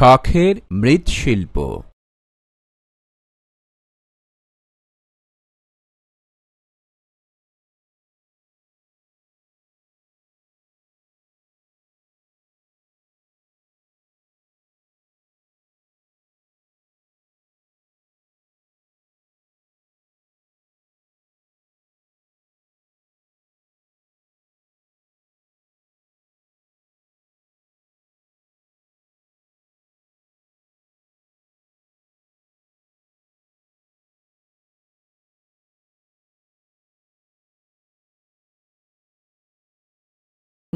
শখের মৃৎশিল্প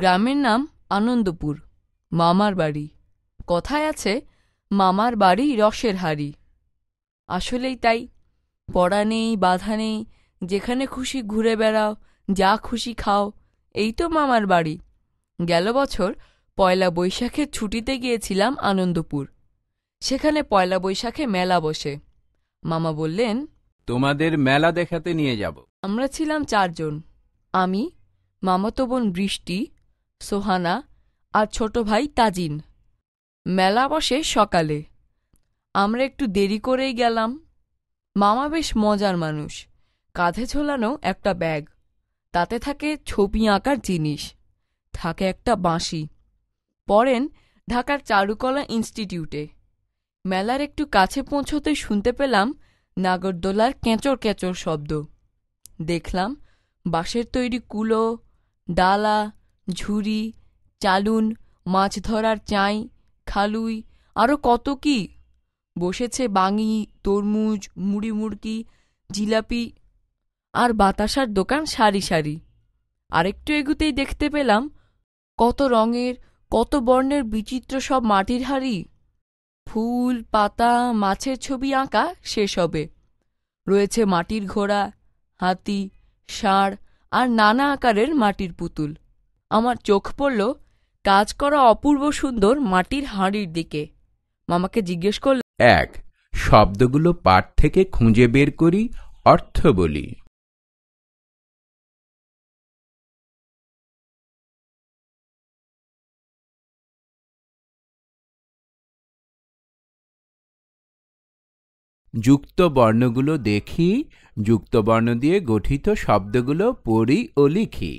গ্রামের নাম আনন্দপুর মামার বাড়ি কথায় আছে মামার বাড়ি রসের হাড়ি আসলেই তাই পড়া নেই বাধা নেই যেখানে খুশি ঘুরে বেড়াও যা খুশি খাও এই তো মামার বাড়ি গেল বছর পয়লা বৈশাখের ছুটিতে গিয়েছিলাম আনন্দপুর সেখানে পয়লা বৈশাখে মেলা বসে মামা বললেন তোমাদের মেলা দেখাতে নিয়ে যাব আমরা ছিলাম চারজন আমি মামাতো বোন বৃষ্টি সোহানা আর ছোট ভাই তাজিন মেলা বসে সকালে আমরা একটু দেরি করেই গেলাম মামা বেশ মজার মানুষ কাঁধে ঝোলানো একটা ব্যাগ তাতে থাকে ছবি আঁকার জিনিস থাকে একটা বাঁশি পড়েন ঢাকার চারুকলা ইনস্টিটিউটে মেলার একটু কাছে পৌঁছতে শুনতে পেলাম নাগরদোলার কেঁচোর কেঁচোর শব্দ দেখলাম বাঁশের তৈরি কুলো ডালা ঝুড়ি চালুন মাছ ধরার চাঁই খালুই আরও কত কি বসেছে বাঙি তরমুজ মুড়ি মুড়কি জিলাপি আর বাতাসার দোকান সারি সারি আরেকটু এগুতেই দেখতে পেলাম কত রঙের কত বর্ণের বিচিত্র সব মাটির হাড়ি ফুল পাতা মাছের ছবি আঁকা শেষ হবে রয়েছে মাটির ঘোড়া হাতি ষাঁড় আর নানা আকারের মাটির পুতুল আমার চোখ পড়ল কাজ করা অপূর্ব সুন্দর মাটির হাঁড়ির দিকে মামাকে জিজ্ঞেস করল এক শব্দগুলো পাঠ থেকে খুঁজে বের করি অর্থ বলি যুক্ত বর্ণগুলো দেখি যুক্ত বর্ণ দিয়ে গঠিত শব্দগুলো পড়ি ও লিখি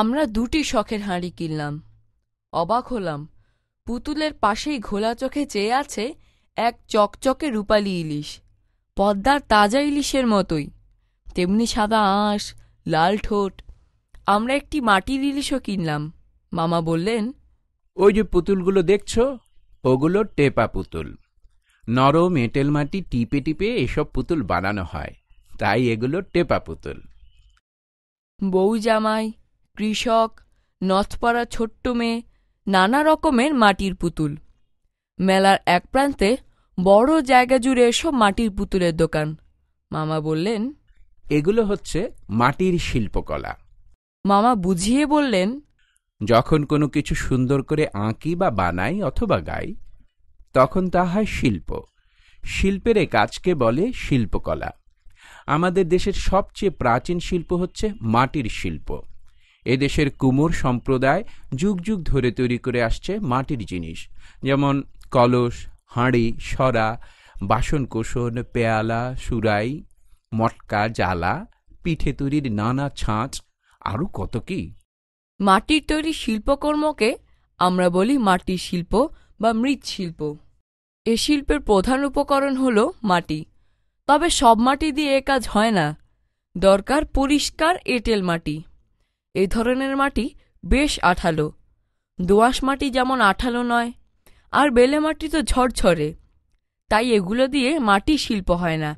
আমরা দুটি শখের হাঁড়ি কিনলাম অবাক হলাম পুতুলের পাশেই ঘোলা চোখে চেয়ে আছে এক চকচকে রূপালি ইলিশ পদ্মার তাজা ইলিশের মতোই তেমনি সাদা আঁশ লাল ঠোঁট আমরা একটি মাটির ইলিশও কিনলাম মামা বললেন ওই যে পুতুলগুলো দেখছ ওগুলো টেপা পুতুল নরম এঁটেল মাটি টিপে টিপে এসব পুতুল বানানো হয় তাই এগুলো টেপা পুতুল বউ জামাই কৃষক নথপাড়া ছোট্ট মেয়ে নানা রকমের মাটির পুতুল মেলার এক প্রান্তে বড় জায়গা জুড়ে এসব মাটির পুতুলের দোকান মামা বললেন এগুলো হচ্ছে মাটির শিল্পকলা মামা বুঝিয়ে বললেন যখন কোনো কিছু সুন্দর করে আঁকি বা বানাই অথবা গাই তখন তা হয় শিল্প শিল্পের এ কাজকে বলে শিল্পকলা আমাদের দেশের সবচেয়ে প্রাচীন শিল্প হচ্ছে মাটির শিল্প এদেশের কুমোর সম্প্রদায় যুগ যুগ ধরে তৈরি করে আসছে মাটির জিনিস যেমন কলস হাঁড়ি সরা বাসনকোসন পেয়ালা সুরাই মটকা জ্বালা পিঠে তৈরির নানা ছাঁচ আরও কত কি মাটির তৈরি শিল্পকর্মকে আমরা বলি মাটির শিল্প বা মৃৎশিল্প এ শিল্পের প্রধান উপকরণ হল মাটি তবে সব মাটি দিয়ে এ কাজ হয় না দরকার পরিষ্কার এঁটেল মাটি এ ধরনের মাটি বেশ আঠালো দোয়াশ মাটি যেমন আঠালো নয় আর বেলে মাটি তো ঝরঝরে তাই এগুলো দিয়ে মাটি শিল্প হয় না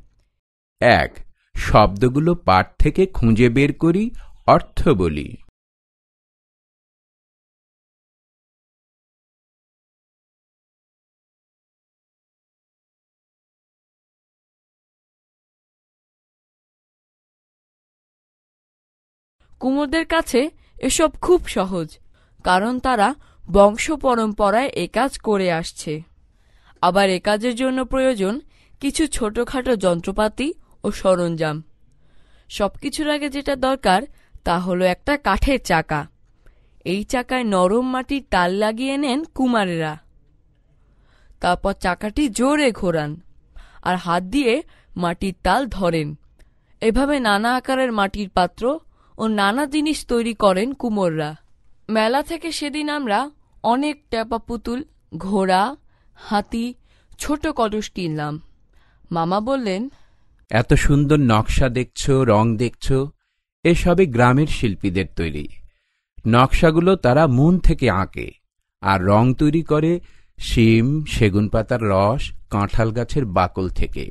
এক শব্দগুলো পাঠ থেকে খুঁজে বের করি অর্থ বলি কুমোরদের কাছে এসব খুব সহজ কারণ তারা বংশ পরম্পরায় এ কাজ করে আসছে আবার এ কাজের জন্য প্রয়োজন কিছু ছোটোখাটো যন্ত্রপাতি ও সরঞ্জাম সব কিছুর আগে যেটা দরকার তা হলো একটা কাঠের চাকা এই চাকায় নরম মাটির তাল লাগিয়ে নেন কুমারেরা তারপর চাকাটি জোরে ঘোরান আর হাত দিয়ে মাটির তাল ধরেন এভাবে নানা আকারের মাটির পাত্র ও নানা জিনিস তৈরি করেন কুমোররা মেলা থেকে সেদিন আমরা অনেক ট্যাপা পুতুল ঘোড়া হাতি ছোট কলস কিনলাম মামা বললেন এত সুন্দর নকশা দেখছ রং দেখছ এসবই গ্রামের শিল্পীদের তৈরি নকশাগুলো তারা মন থেকে আঁকে আর রং তৈরি করে শিম সেগুন পাতার রস কাঁঠাল গাছের বাকল থেকে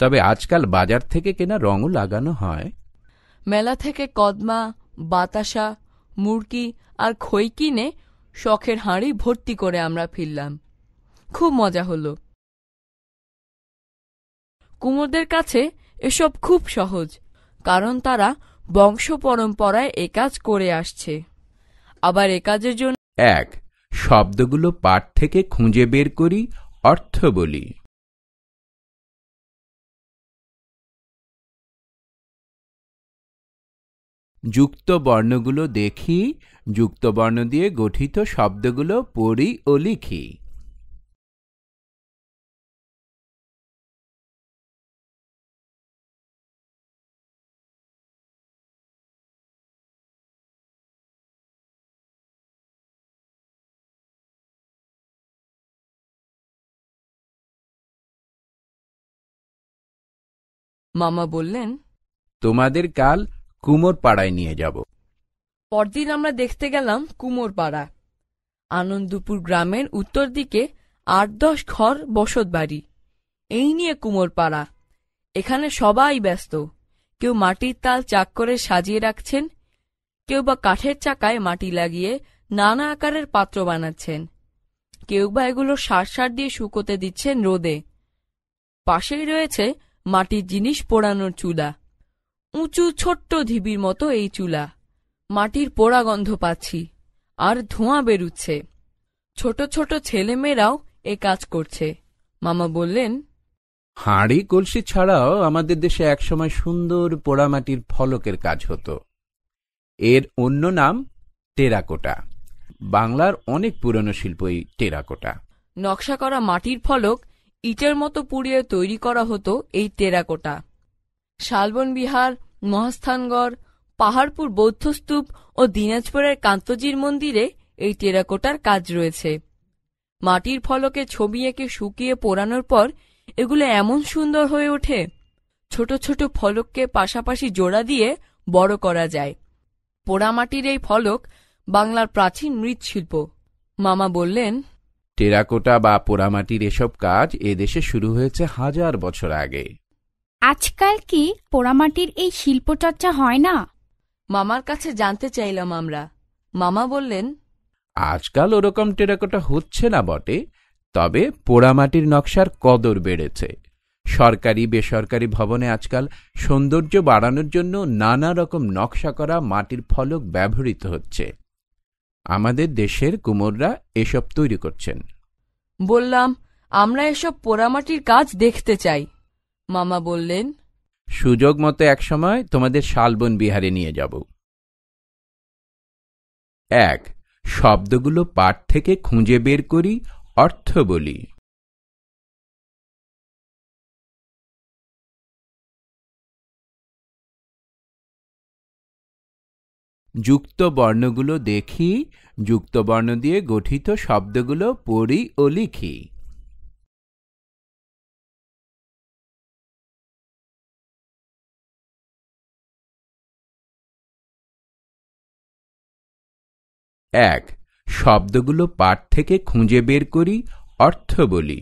তবে আজকাল বাজার থেকে কেনা রঙও লাগানো হয় মেলা থেকে কদমা বাতাসা মুরকি আর খই কিনে শখের হাঁড়ি ভর্তি করে আমরা ফিরলাম খুব মজা হলো কুমোরদের কাছে এসব খুব সহজ কারণ তারা বংশ পরম্পরায় এ কাজ করে আসছে আবার এ কাজের জন্য এক শব্দগুলো পাঠ থেকে খুঁজে বের করি অর্থ বলি যুক্ত বর্ণগুলো দেখি যুক্ত বর্ণ দিয়ে গঠিত শব্দগুলো পড়ি ও লিখি মামা বললেন তোমাদের কাল কুমোর পাড়ায় নিয়ে যাব পরদিন আমরা দেখতে গেলাম কুমোর পাড়া আনন্দপুর গ্রামের উত্তর দিকে আট দশ ঘর বসত বাড়ি এই নিয়ে কুমোর পাড়া এখানে সবাই ব্যস্ত কেউ মাটির তাল চাক করে সাজিয়ে রাখছেন কেউ বা কাঠের চাকায় মাটি লাগিয়ে নানা আকারের পাত্র বানাচ্ছেন কেউ বা এগুলো সার সার দিয়ে শুকোতে দিচ্ছেন রোদে পাশেই রয়েছে মাটির জিনিস পোড়ানোর চুলা উঁচু ছোট্ট ঢিবির মতো এই চুলা মাটির পোড়া গন্ধ পাচ্ছি আর ধোঁয়া বেরুচ্ছে ছোট ছোট ছেলেমেয়েরাও এ কাজ করছে মামা বললেন হাঁড়ি কলসি ছাড়াও আমাদের দেশে একসময় সুন্দর পোড়ামাটির ফলকের কাজ হতো এর অন্য নাম টেরাকোটা বাংলার অনেক পুরনো শিল্প এই টেরাকোটা নকশা করা মাটির ফলক ইটের মতো পুড়িয়ে তৈরি করা হতো এই টেরাকোটা শালবন বিহার মহাস্থানগড় পাহাড়পুর বৌদ্ধস্তূপ ও দিনাজপুরের কান্তজির মন্দিরে এই টেরাকোটার কাজ রয়েছে মাটির ফলকে ছবি এঁকে শুকিয়ে পোড়ানোর পর এগুলো এমন সুন্দর হয়ে ওঠে ছোট ছোট ফলককে পাশাপাশি জোড়া দিয়ে বড় করা যায় পোড়ামাটির এই ফলক বাংলার প্রাচীন মৃৎশিল্প মামা বললেন টেরাকোটা বা পোড়ামাটির এসব কাজ এদেশে শুরু হয়েছে হাজার বছর আগে আজকাল কি পোড়ামাটির এই শিল্পচর্চা হয় না মামার কাছে জানতে চাইলাম আমরা মামা বললেন আজকাল ওরকম টেরাকোটা হচ্ছে না বটে তবে পোড়ামাটির নকশার কদর বেড়েছে সরকারি বেসরকারি ভবনে আজকাল সৌন্দর্য বাড়ানোর জন্য নানা রকম নকশা করা মাটির ফলক ব্যবহৃত হচ্ছে আমাদের দেশের কুমোররা এসব তৈরি করছেন বললাম আমরা এসব পোড়ামাটির কাজ দেখতে চাই মামা বললেন সুযোগ মতো একসময় তোমাদের শালবন বিহারে নিয়ে যাব এক শব্দগুলো পাঠ থেকে খুঁজে বের করি অর্থ বলি যুক্ত বর্ণগুলো দেখি যুক্ত বর্ণ দিয়ে গঠিত শব্দগুলো পড়ি ও লিখি এক শব্দগুলো পাঠ থেকে খুঁজে বের করি অর্থ বলি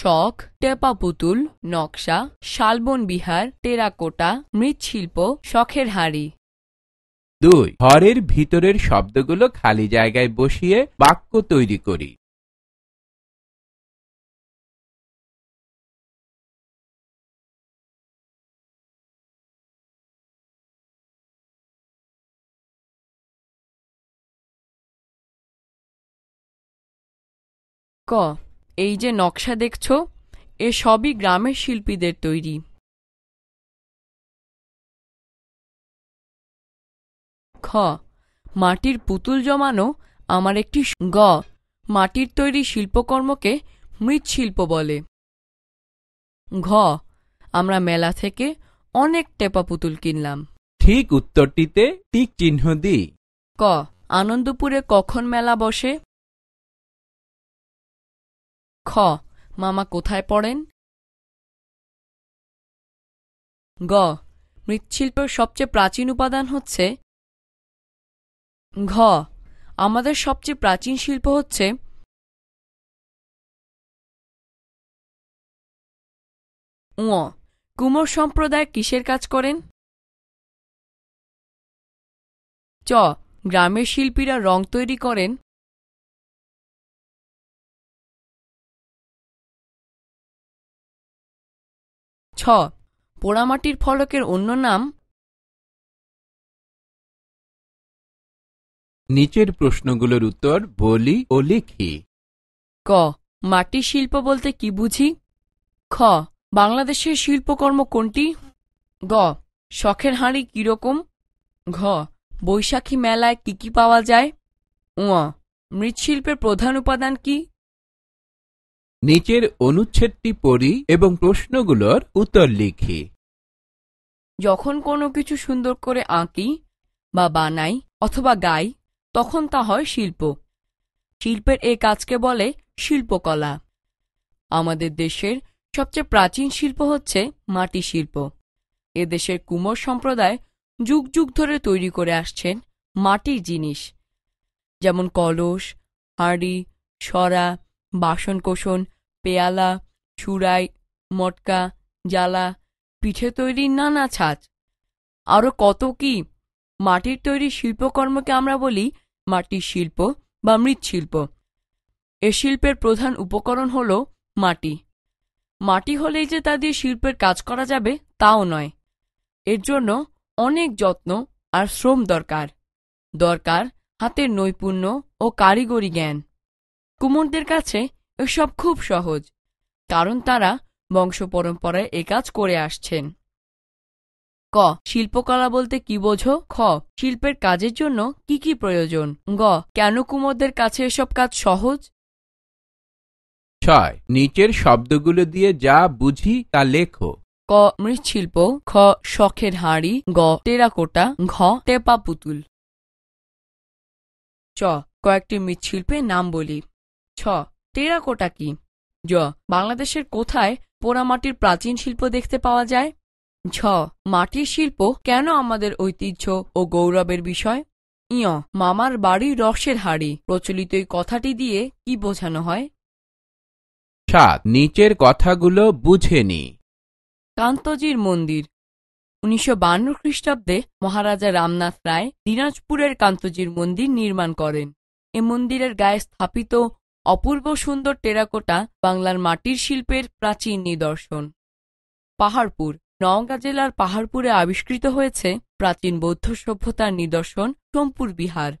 শখ টেপা পুতুল নকশা শালবন বিহার টেরাকোটা মৃৎশিল্প শখের হাড়ি দুই ঘরের ভিতরের শব্দগুলো খালি জায়গায় বসিয়ে বাক্য তৈরি করি ক এই যে নকশা দেখছ এ সবই গ্রামের শিল্পীদের তৈরি খ মাটির পুতুল জমানো আমার একটি গ মাটির তৈরি শিল্পকর্মকে মৃৎশিল্প বলে ঘ আমরা মেলা থেকে অনেক টেপা পুতুল কিনলাম ঠিক উত্তরটিতে টিক চিহ্ন দিই ক আনন্দপুরে কখন মেলা বসে খ মামা কোথায় পড়েন গ মৃৎশিল্পের সবচেয়ে প্রাচীন উপাদান হচ্ছে ঘ আমাদের সবচেয়ে প্রাচীন শিল্প হচ্ছে ঙ কুমোর সম্প্রদায় কিসের কাজ করেন চ গ্রামের শিল্পীরা রং তৈরি করেন ছ পোড়ামাটির ফলকের অন্য নাম নিচের প্রশ্নগুলোর উত্তর বলি ও লিখি ক মাটি শিল্প বলতে কি বুঝি খ বাংলাদেশের শিল্পকর্ম কোনটি গ শখের হাঁড়ি কীরকম ঘ বৈশাখী মেলায় কি কি পাওয়া যায় উ মৃৎশিল্পের প্রধান উপাদান কি নিচের অনুচ্ছেদটি পড়ি এবং প্রশ্নগুলোর উত্তর লিখি যখন কোনো কিছু সুন্দর করে আঁকি বা বানাই অথবা গাই তখন তা হয় শিল্প শিল্পের এ কাজকে বলে শিল্পকলা আমাদের দেশের সবচেয়ে প্রাচীন শিল্প হচ্ছে মাটি শিল্প এদেশের কুমোর সম্প্রদায় যুগ যুগ ধরে তৈরি করে আসছেন মাটির জিনিস যেমন কলস হাঁড়ি সরা বাসনকোষণ পেয়ালা ছুরাই মটকা জ্বালা পিঠে তৈরি নানা ছাঁচ আরও কত কি মাটির তৈরি শিল্পকর্মকে আমরা বলি মাটির শিল্প বা মৃৎশিল্প এ শিল্পের প্রধান উপকরণ হল মাটি মাটি হলেই যে তা দিয়ে শিল্পের কাজ করা যাবে তাও নয় এর জন্য অনেক যত্ন আর শ্রম দরকার দরকার হাতের নৈপুণ্য ও কারিগরি জ্ঞান কুমোরদের কাছে সব খুব সহজ কারণ তারা বংশ পরম্পরায় এ কাজ করে আসছেন ক শিল্পকলা বলতে কি বোঝো খ শিল্পের কাজের জন্য কি কি প্রয়োজন গ কেন কুমোদের কাছে এসব কাজ সহজ ছয় নিচের শব্দগুলো দিয়ে যা বুঝি তা লেখো ক মৃৎশিল্প খ শখের হাঁড়ি গ টেরাকোটা ঘ টেপা পুতুল চ কয়েকটি মৃৎশিল্পের নাম বলি ছ টেরাকোটা কি জ বাংলাদেশের কোথায় পোড়ামাটির প্রাচীন শিল্প দেখতে পাওয়া যায় ঝ মাটির শিল্প কেন আমাদের ঐতিহ্য ও গৌরবের বিষয় ইয় মামার বাড়ি রসের হাড়ি প্রচলিত এই কথাটি দিয়ে কি বোঝানো হয় সাত নিচের কথাগুলো বুঝে নি কান্তজির মন্দির উনিশশো বান্ন খ্রিস্টাব্দে মহারাজা রামনাথ রায় দিনাজপুরের কান্তজির মন্দির নির্মাণ করেন এ মন্দিরের গায়ে স্থাপিত অপূর্ব সুন্দর টেরাকোটা বাংলার মাটির শিল্পের প্রাচীন নিদর্শন পাহাড়পুর নওগাঁ জেলার পাহাড়পুরে আবিষ্কৃত হয়েছে প্রাচীন বৌদ্ধ সভ্যতার নিদর্শন সোমপুর বিহার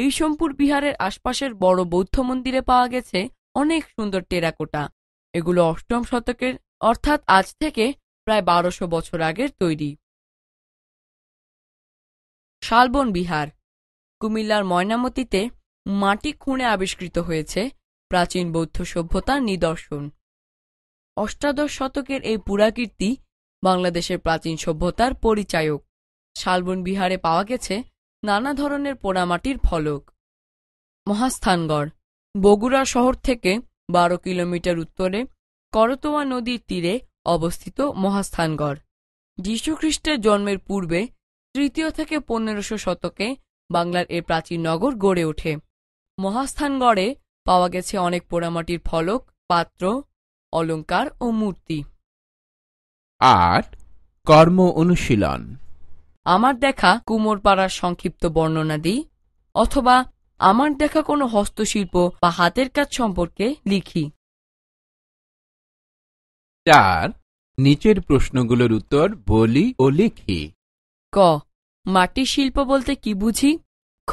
এই সোমপুর বিহারের আশপাশের বড় বৌদ্ধ মন্দিরে পাওয়া গেছে অনেক সুন্দর টেরাকোটা এগুলো অষ্টম শতকের অর্থাৎ আজ থেকে প্রায় বারোশো বছর আগের তৈরি শালবন বিহার কুমিল্লার ময়নামতিতে মাটি খুঁড়ে আবিষ্কৃত হয়েছে প্রাচীন বৌদ্ধ সভ্যতার নিদর্শন অষ্টাদশ শতকের এই পুরাকীর্তি বাংলাদেশের প্রাচীন সভ্যতার পরিচায়ক শালবন বিহারে পাওয়া গেছে নানা ধরনের পোড়ামাটির ফলক মহাস্থানগড় বগুড়া শহর থেকে বারো কিলোমিটার উত্তরে করতোয়া নদীর তীরে অবস্থিত মহাস্থানগড় যীশুখ্রিস্টের জন্মের পূর্বে তৃতীয় থেকে পনেরোশো শতকে বাংলার এ প্রাচীন নগর গড়ে ওঠে মহাস্থানগড়ে পাওয়া গেছে অনেক পোড়ামাটির ফলক পাত্র অলঙ্কার ও মূর্তি আর কর্ম অনুশীলন আমার দেখা কুমোরপাড়ার সংক্ষিপ্ত বর্ণনা দিই অথবা আমার দেখা কোনো হস্তশিল্প বা হাতের কাজ সম্পর্কে লিখি চার নিচের প্রশ্নগুলোর উত্তর বলি ও লিখি ক মাটি শিল্প বলতে কি বুঝি খ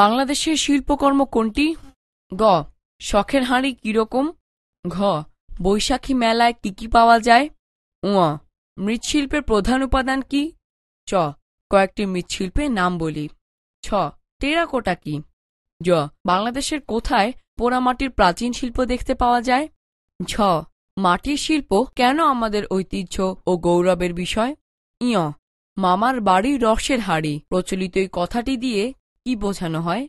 বাংলাদেশের শিল্পকর্ম কোনটি গ শখের হাঁড়ি কীরকম ঘ বৈশাখী মেলায় কি কি পাওয়া যায় উ মৃৎশিল্পের প্রধান উপাদান কি চ কয়েকটি মৃৎশিল্পের নাম বলি ছ টেরাকোটা কি জ বাংলাদেশের কোথায় পোড়ামাটির প্রাচীন শিল্প দেখতে পাওয়া যায় ঝ মাটির শিল্প কেন আমাদের ঐতিহ্য ও গৌরবের বিষয় ইয় মামার বাড়ি রসের হাড়ি প্রচলিত এই কথাটি দিয়ে কি বোঝানো হয়